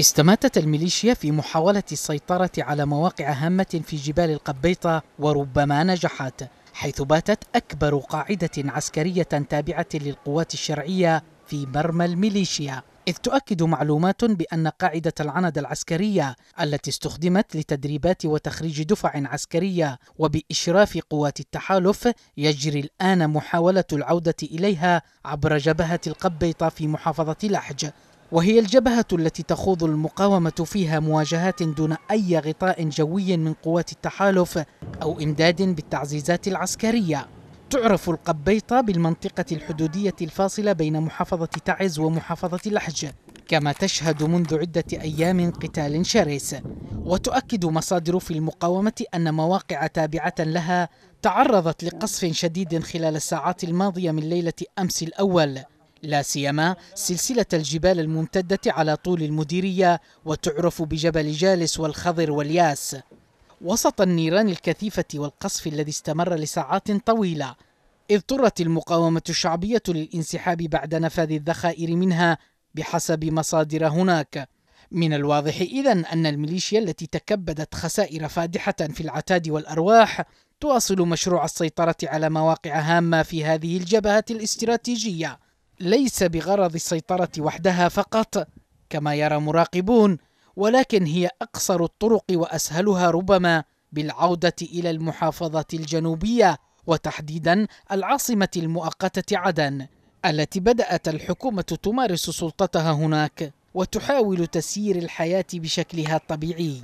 استماتت الميليشيا في محاولة السيطرة على مواقع هامة في جبال القبيطة وربما نجحت حيث باتت أكبر قاعدة عسكرية تابعة للقوات الشرعية في مرمى الميليشيا إذ تؤكد معلومات بأن قاعدة العند العسكرية التي استخدمت لتدريبات وتخريج دفع عسكرية وبإشراف قوات التحالف يجري الآن محاولة العودة إليها عبر جبهة القبيطة في محافظة لحج وهي الجبهة التي تخوض المقاومة فيها مواجهات دون أي غطاء جوي من قوات التحالف أو إمداد بالتعزيزات العسكرية تعرف القبيطة بالمنطقة الحدودية الفاصلة بين محافظة تعز ومحافظة لحج كما تشهد منذ عدة أيام قتال شرس وتؤكد مصادر في المقاومة أن مواقع تابعة لها تعرضت لقصف شديد خلال الساعات الماضية من ليلة أمس الأول لا سيما سلسلة الجبال الممتدة على طول المديرية وتعرف بجبل جالس والخضر والياس وسط النيران الكثيفة والقصف الذي استمر لساعات طويلة اضطرت المقاومة الشعبية للانسحاب بعد نفاذ الذخائر منها بحسب مصادر هناك من الواضح إذا أن الميليشيا التي تكبدت خسائر فادحة في العتاد والأرواح تواصل مشروع السيطرة على مواقع هامة في هذه الجبهة الاستراتيجية ليس بغرض السيطرة وحدها فقط كما يرى مراقبون ولكن هي أقصر الطرق وأسهلها ربما بالعودة إلى المحافظة الجنوبية وتحديدا العاصمة المؤقتة عدن التي بدأت الحكومة تمارس سلطتها هناك وتحاول تسيير الحياة بشكلها الطبيعي